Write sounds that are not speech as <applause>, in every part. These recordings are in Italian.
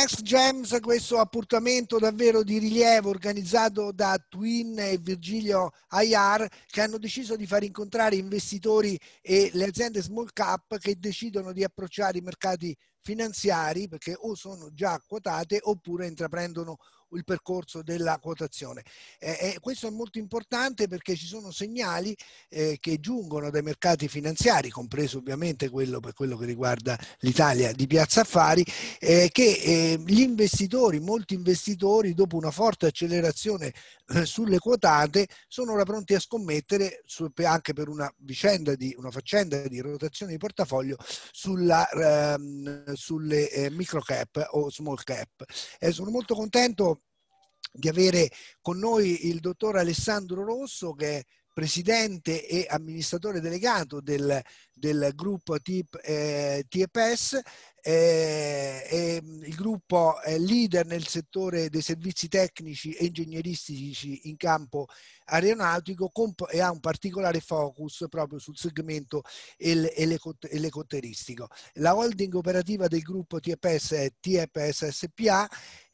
Next Gems, questo appuntamento davvero di rilievo organizzato da Twin e Virgilio Ayar che hanno deciso di far incontrare investitori e le aziende small cap che decidono di approcciare i mercati finanziari perché o sono già quotate oppure intraprendono il percorso della quotazione. Eh, e eh, questo è molto importante perché ci sono segnali eh, che giungono dai mercati finanziari, compreso ovviamente quello per quello che riguarda l'Italia di Piazza Affari, eh, che ehm, gli investitori, molti investitori, dopo una forte accelerazione eh, sulle quotate, sono ora pronti a scommettere su, anche per una vicenda di una faccenda di rotazione di portafoglio sulla, ehm, sulle eh, micro cap o small cap. sono molto contento di avere con noi il dottor Alessandro Rosso che è presidente e amministratore delegato del, del gruppo TIP, eh, TEPS, eh, mm, il gruppo è leader nel settore dei servizi tecnici e ingegneristici in campo aeronautico e ha un particolare focus proprio sul segmento elicotteristico. La holding operativa del gruppo TEPS è TEPS SPA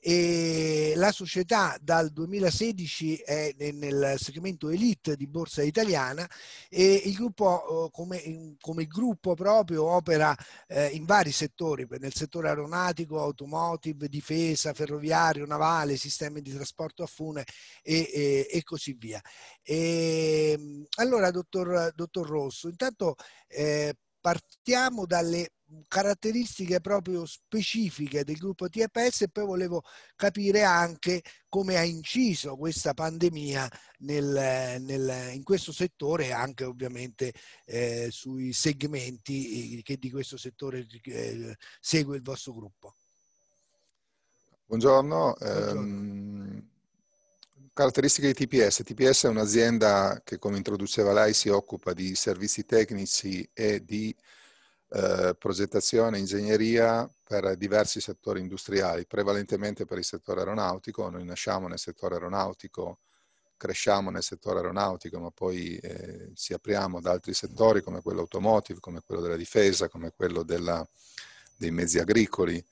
e la società dal 2016 è nel segmento elite di borsa italiana e il gruppo eh, come, come gruppo proprio opera eh, in vari settori nel settore aeronautico, automotive, difesa, ferroviario, navale, sistemi di trasporto a fune e, e, e così via. E, ehm, allora dottor, dottor Rosso, intanto eh, partiamo dalle caratteristiche proprio specifiche del gruppo TFS e poi volevo capire anche come ha inciso questa pandemia nel, nel, in questo settore e anche ovviamente eh, sui segmenti eh, che di questo settore eh, segue il vostro gruppo. Buongiorno. Buongiorno. Ehm Caratteristiche di TPS. TPS è un'azienda che, come introduceva lei, si occupa di servizi tecnici e di eh, progettazione e ingegneria per diversi settori industriali, prevalentemente per il settore aeronautico. Noi nasciamo nel settore aeronautico, cresciamo nel settore aeronautico, ma poi eh, ci apriamo ad altri settori come quello automotive, come quello della difesa, come quello della, dei mezzi agricoli.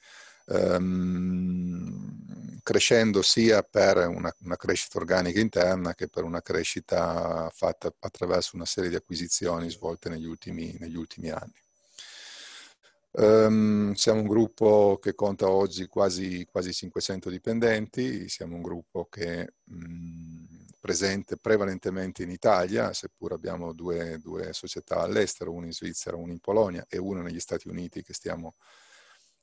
Um, crescendo sia per una, una, crescita organica interna che per una crescita fatta attraverso una serie di acquisizioni svolte negli ultimi, negli ultimi anni. Um, siamo un gruppo che conta oggi quasi, quasi 500 dipendenti, siamo un gruppo che è presente prevalentemente in Italia, seppur abbiamo due, due società all'estero, una in Svizzera, una in Polonia e una negli Stati Uniti che stiamo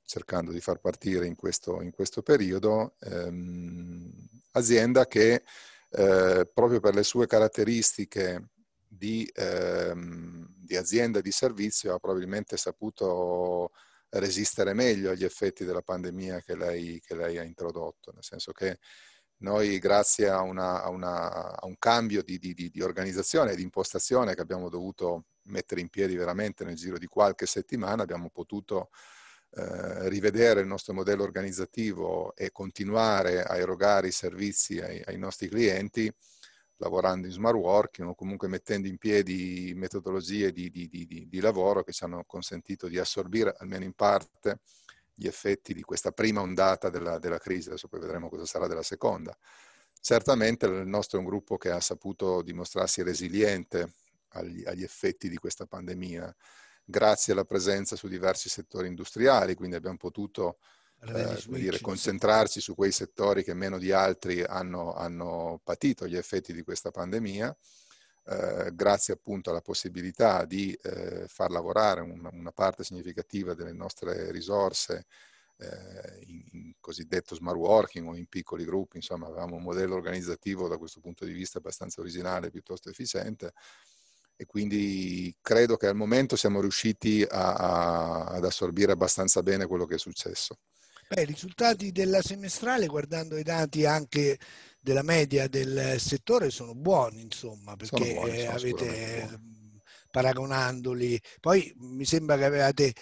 cercando di far partire in questo, in questo periodo, ehm, azienda che eh, proprio per le sue caratteristiche di, ehm, di azienda di servizio ha probabilmente saputo resistere meglio agli effetti della pandemia che lei, che lei ha introdotto, nel senso che noi grazie a, una, a, una, a un cambio di, di, di, organizzazione e di impostazione che abbiamo dovuto mettere in piedi veramente nel giro di qualche settimana, abbiamo potuto eh, rivedere il nostro modello organizzativo e continuare a erogare i servizi ai, ai nostri clienti lavorando in smart working o comunque mettendo in piedi metodologie di, di, di, di, lavoro che ci hanno consentito di assorbire almeno in parte gli effetti di questa prima ondata della, della crisi, adesso poi vedremo cosa sarà della seconda. Certamente il nostro è un gruppo che ha saputo dimostrarsi resiliente agli, agli effetti di questa pandemia, grazie alla presenza su diversi settori industriali, quindi abbiamo potuto eh, dire, concentrarci su quei settori che meno di altri hanno, hanno patito gli effetti di questa pandemia, eh, grazie appunto alla possibilità di eh, far lavorare una, una, parte significativa delle nostre risorse eh, in, in, cosiddetto smart working o in piccoli gruppi, insomma avevamo un modello organizzativo da questo punto di vista abbastanza originale, piuttosto efficiente, e quindi credo che al momento siamo riusciti a, a, ad assorbire abbastanza bene quello che è successo. Beh, I risultati della semestrale, guardando i dati anche della media del settore, sono buoni, insomma, perché buoni, eh, avete buoni. Mm, paragonandoli. Poi mi sembra che avevate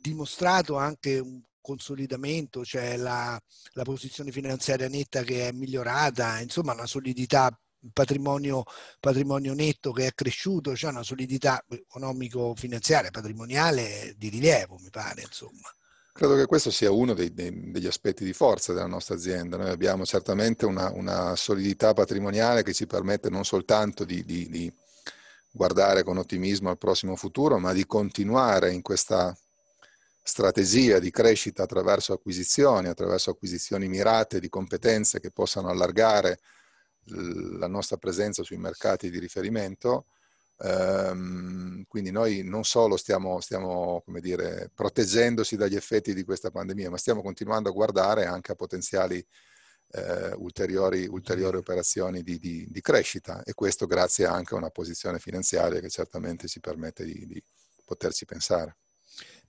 dimostrato anche un consolidamento, cioè la, la posizione finanziaria netta che è migliorata, insomma, una solidità patrimonio, patrimonio netto che è cresciuto, c'è cioè una solidità economico-finanziaria, patrimoniale di rilievo, mi pare, insomma. Credo che questo sia uno dei, dei, degli aspetti di forza della nostra azienda. Noi abbiamo certamente una, una solidità patrimoniale che ci permette non soltanto di, di, di, guardare con ottimismo al prossimo futuro, ma di continuare in questa strategia di crescita attraverso acquisizioni, attraverso acquisizioni mirate di competenze che possano allargare la nostra presenza sui mercati di riferimento. Um, quindi noi non solo stiamo, stiamo dire, proteggendosi dagli effetti di questa pandemia, ma stiamo continuando a guardare anche a potenziali eh, ulteriori, ulteriori, operazioni di, di, di, crescita e questo grazie anche a una posizione finanziaria che certamente ci permette di, di poterci pensare.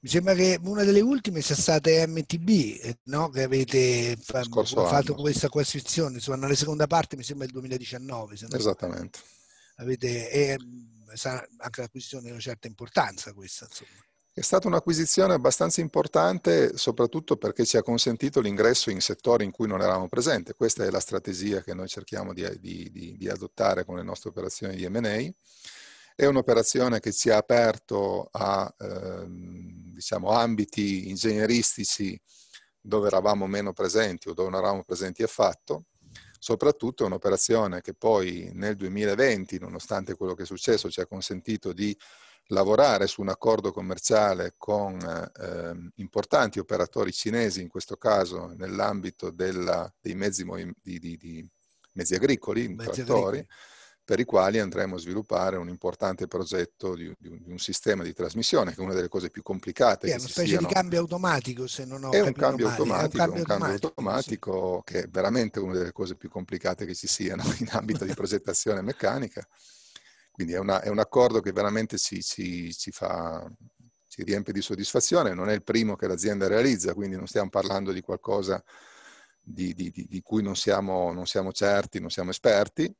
Mi sembra che una delle ultime sia stata MTB, eh, no? che avete fa- fatto anno. questa acquisizione, insomma, nella seconda parte mi sembra del 2019. Se Esattamente. Avete, e, mm, anche l'acquisizione di una certa importanza questa, insomma. È stata un'acquisizione abbastanza importante, soprattutto perché ci ha consentito l'ingresso in settori in cui non eravamo presenti. Questa è la strategia che noi cerchiamo di, di, di, di adottare con le nostre operazioni di MA. È un'operazione che ci ha aperto a ehm, diciamo, ambiti ingegneristici dove eravamo meno presenti o dove non eravamo presenti affatto. Soprattutto è un'operazione che poi nel 2020, nonostante quello che è successo, ci ha consentito di lavorare su un accordo commerciale con eh, importanti operatori cinesi, in questo caso nell'ambito dei mezzi, di, di, di mezzi agricoli, mezzi trattori, agricoli per i quali andremo a sviluppare un importante progetto di, di, un, di, un, sistema di trasmissione, che è una delle cose più complicate. È una specie siano. di cambio automatico, se non ho è un cambio male. automatico, è un cambio, un cambio automatico, automatico sì. che è veramente una delle cose più complicate che ci siano <laughs> in ambito di progettazione meccanica. Quindi è, una, è, un accordo che veramente ci, ci, ci, fa, ci riempie di soddisfazione, non è il primo che l'azienda realizza, quindi non stiamo parlando di qualcosa di, di, di, di, cui non siamo, non siamo certi, non siamo esperti,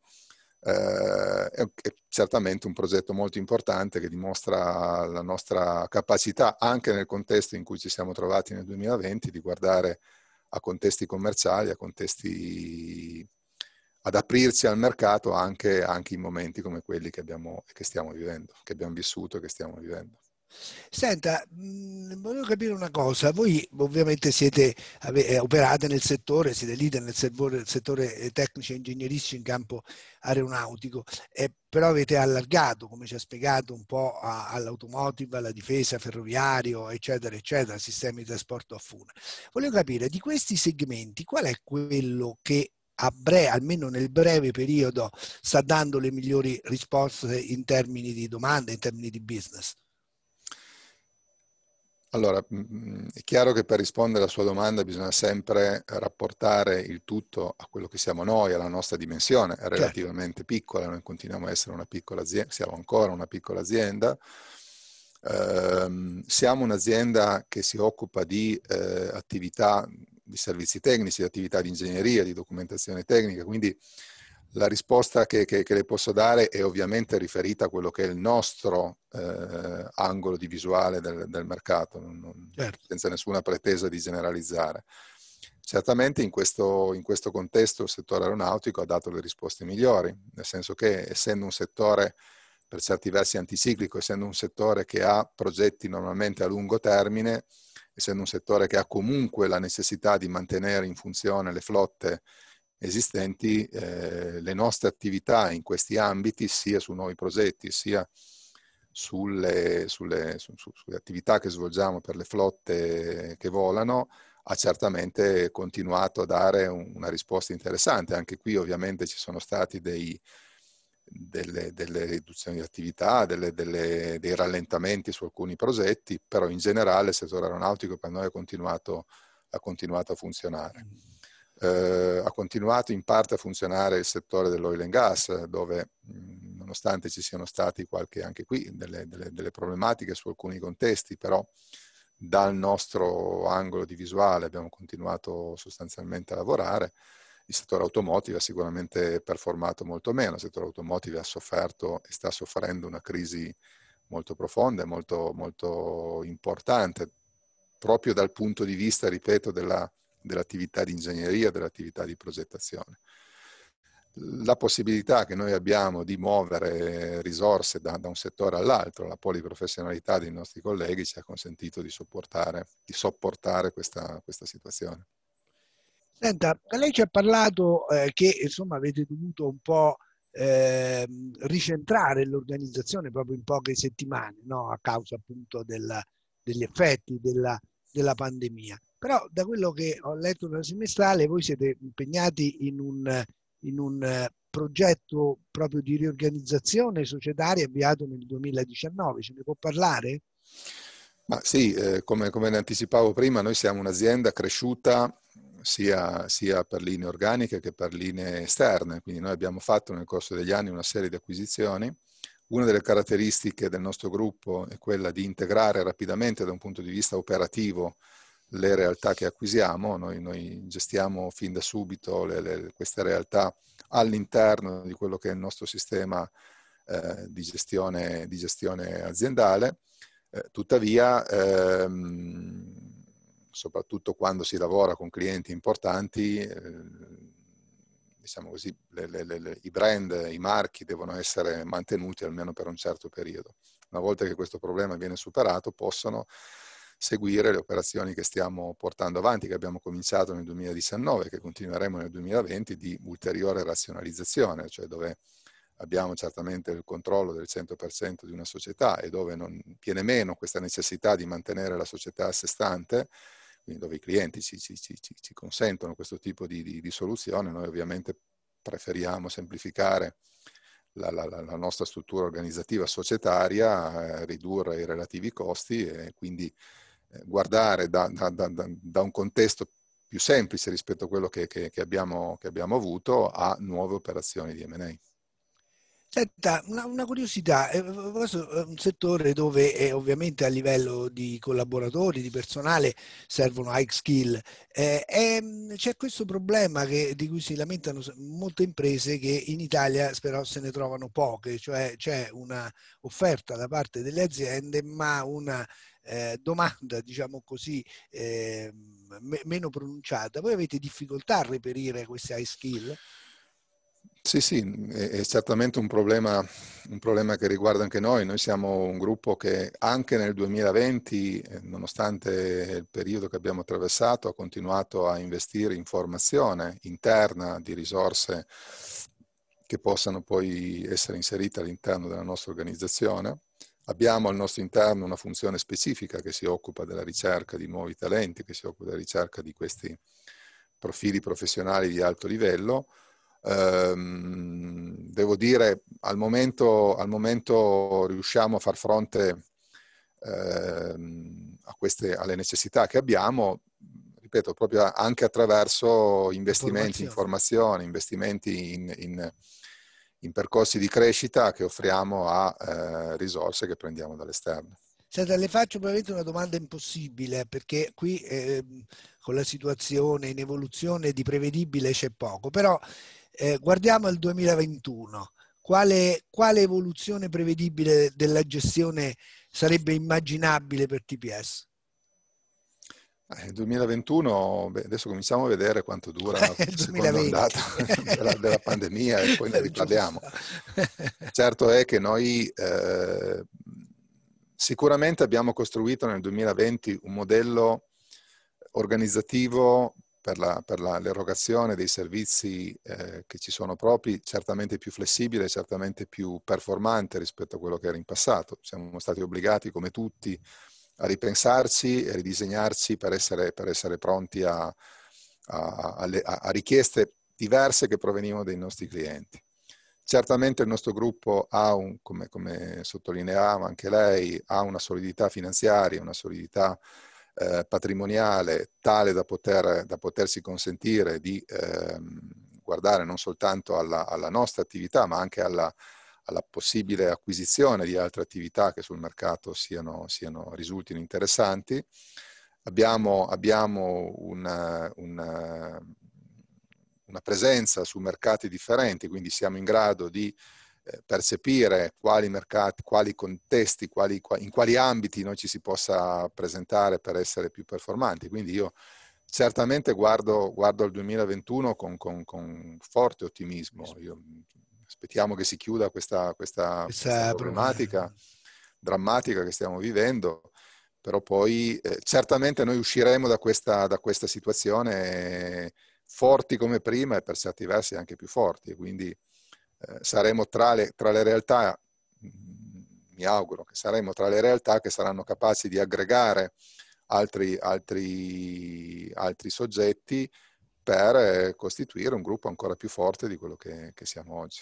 eh, è, certamente un progetto molto importante che dimostra la nostra capacità, anche nel contesto in cui ci siamo trovati nel 2020, di guardare a contesti commerciali, a contesti ad aprirci al mercato anche, anche in momenti come quelli che, abbiamo, che stiamo vivendo, che abbiamo vissuto e che stiamo vivendo. Senta, volevo capire una cosa, voi ovviamente siete, ave, eh, operate nel settore, siete leader nel settore, nel settore eh, tecnici e ingegneristico in campo aeronautico, eh, però avete allargato, come ci ha spiegato, un po' all'automotive, alla difesa, ferroviario, eccetera, eccetera, sistemi di trasporto a fune. Volevo capire, di questi segmenti, qual è quello che a breve, almeno nel breve periodo, sta dando le migliori risposte in termini di domanda, in termini di business? Allora, mm, mm, è chiaro che per rispondere alla sua domanda bisogna sempre rapportare il tutto a quello che siamo noi, alla nostra dimensione, è certo. relativamente certo. piccola, noi continuiamo a essere una piccola azienda, siamo ancora una piccola azienda. Eh, siamo un'azienda che si occupa di eh, attività di servizi tecnici, di attività di ingegneria, di documentazione tecnica, quindi la risposta che, che, che, le posso dare è ovviamente riferita a quello che è il nostro eh, angolo di visuale del, del mercato, non, certo. senza nessuna pretesa di generalizzare. Certamente in questo, in questo, contesto il settore aeronautico ha dato le risposte migliori, nel senso che essendo un settore per certi versi anticiclico, essendo un settore che ha progetti normalmente a lungo termine, essendo un settore che ha comunque la necessità di mantenere in funzione le flotte esistenti, eh, le nostre attività in questi ambiti, sia su nuovi progetti, sia sulle, sulle, su, su, sulle attività che svolgiamo per le flotte che volano, ha certamente continuato a dare un, una risposta interessante. Anche qui ovviamente ci sono stati dei, delle, delle, riduzioni di attività, delle, delle, dei rallentamenti su alcuni progetti, però in generale il settore aeronautico per noi ha continuato, ha continuato a funzionare. Mm eh, ha continuato in parte a funzionare il settore dell'oil and gas, dove nonostante ci siano stati qualche, anche qui delle, delle, delle problematiche su alcuni contesti, però dal nostro angolo di visuale abbiamo continuato sostanzialmente a lavorare. Il settore automotive ha sicuramente performato molto meno, il settore automotive ha sofferto e sta soffrendo una crisi molto profonda e molto, molto importante, proprio dal punto di vista, ripeto, della dell'attività di ingegneria, dell'attività di progettazione. La possibilità che noi abbiamo di muovere risorse da, da un settore all'altro, la poliprofessionalità dei nostri colleghi ci ha consentito di sopportare, di sopportare questa, questa situazione. Senta, lei ci ha parlato eh, che insomma avete dovuto un po' eh, ricentrare l'organizzazione proprio in poche settimane, no? a causa appunto della, degli effetti della, della pandemia. Però da quello che ho letto nella semestrale, voi siete impegnati in un, in un eh, progetto proprio di riorganizzazione societaria avviato nel 2019. Ce ne può parlare? Ma sì, eh, come, come ne anticipavo prima, noi siamo un'azienda cresciuta sia, sia, per linee organiche che per linee esterne, quindi noi abbiamo fatto nel corso degli anni una serie di acquisizioni. Una delle caratteristiche del nostro gruppo è quella di integrare rapidamente da un punto di vista operativo le realtà che acquisiamo, noi, noi gestiamo fin da subito le, le, queste realtà all'interno di quello che è il nostro sistema eh, di, gestione, di, gestione, aziendale, eh, tuttavia ehm, soprattutto quando si lavora con clienti importanti, eh, diciamo così, le, le, i brand, i marchi devono essere mantenuti almeno per un certo periodo. Una volta che questo problema viene superato possono seguire le operazioni che stiamo portando avanti, che abbiamo cominciato nel 2019 e che continueremo nel 2020 di ulteriore razionalizzazione, cioè dove abbiamo certamente il controllo del 100% di una società e dove non viene meno questa necessità di mantenere la società a sé stante, quindi dove i clienti ci, ci, ci, ci consentono questo tipo di, di, di, soluzione, noi ovviamente preferiamo semplificare la, la, la, nostra struttura organizzativa societaria, eh, ridurre i relativi costi e quindi eh, guardare da, da, da, da, un contesto più semplice rispetto a quello che, che, che, abbiamo, che abbiamo, avuto a nuove operazioni di M&A. Senta, una, una, curiosità, eh, questo è un settore dove eh, ovviamente a livello di collaboratori, di personale servono high skill. Eh, eh, c'è questo problema che, di cui si lamentano molte imprese che in Italia però se ne trovano poche, cioè c'è una offerta da parte delle aziende ma una eh, domanda, <laughs> diciamo così, eh, m- meno pronunciata, voi avete difficoltà a reperire queste high skill? Sì, sì, è certamente un problema, un problema, che riguarda anche noi. Noi siamo un gruppo che anche nel 2020, eh, nonostante il periodo che abbiamo attraversato, ha continuato a investire in formazione interna di risorse che possano poi essere inserite all'interno della nostra organizzazione Abbiamo al nostro interno una funzione specifica che si occupa della ricerca di nuovi talenti, che si occupa della ricerca di questi profili professionali di alto livello. Ehm, devo dire, al momento, al momento riusciamo a far fronte ehm, queste, alle necessità che abbiamo, ripeto, proprio anche attraverso investimenti in formazione, investimenti in, in in percorsi di crescita che offriamo a eh, risorse che prendiamo dall'esterno. Senta, le faccio probabilmente una domanda impossibile perché qui eh, con la situazione in evoluzione di prevedibile c'è poco, però eh, guardiamo al 2021. Quale, quale evoluzione prevedibile della gestione sarebbe immaginabile per TPS? Eh, Il 2021, beh, adesso cominciamo a vedere quanto dura la <laughs> eh, seconda <laughs> della, della, pandemia e poi ne <laughs> riparliamo. certo è che noi eh, sicuramente abbiamo costruito nel 2020 un modello organizzativo per, la, per la, l'erogazione dei servizi eh, che ci sono propri, certamente più flessibile, certamente più performante rispetto a quello che era in passato. Siamo stati obbligati, come tutti, a ripensarci e a ridisegnarci per essere, per essere pronti a, a, a, a, richieste diverse che provenivano dai nostri clienti. Certamente il nostro gruppo ha, un, come, come sottolineava anche lei, ha una solidità finanziaria, una solidità eh, patrimoniale tale da, poter, da, potersi consentire di ehm, guardare non soltanto alla, alla nostra attività ma anche alla, alla possibile acquisizione di altre attività che sul mercato siano, siano, risultino interessanti. Abbiamo, abbiamo una, una, una, presenza su mercati differenti, quindi siamo in grado di eh, percepire quali mercati, quali contesti, quali, in quali ambiti noi ci si possa presentare per essere più performanti. Quindi io certamente guardo, guardo al 2021 con, con, con forte ottimismo. Io, aspettiamo che si chiuda questa, questa, questa problematica <laughs> drammatica che stiamo vivendo, però poi eh, certamente noi usciremo da questa, da questa situazione forti come prima e per certi versi anche più forti, quindi eh, saremo tra le, tra le realtà, mm, mi auguro che saremo tra le realtà che saranno capaci di aggregare altri, altri, altri soggetti per eh, costituire un gruppo ancora più forte di quello che, che siamo oggi.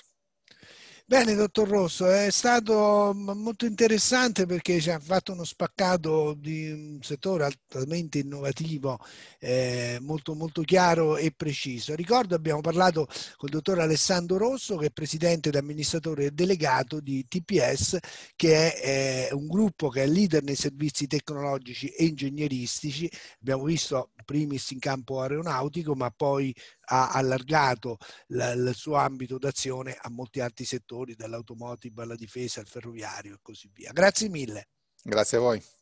Bene, dottor Rosso, è stato mm, molto interessante perché ci ha fatto uno spaccato di un settore altamente innovativo, eh, molto, molto chiaro e preciso. Ricordo abbiamo parlato col dottor Alessandro Rosso che è presidente ed amministratore delegato di TPS che è eh, un gruppo che è leader nei servizi tecnologici e ingegneristici. Abbiamo visto primis in campo aeronautico ma poi ha allargato la, il suo ambito d'azione a molti altri settori, dall'automotive alla difesa al ferroviario e così via. Grazie mille. Grazie a voi.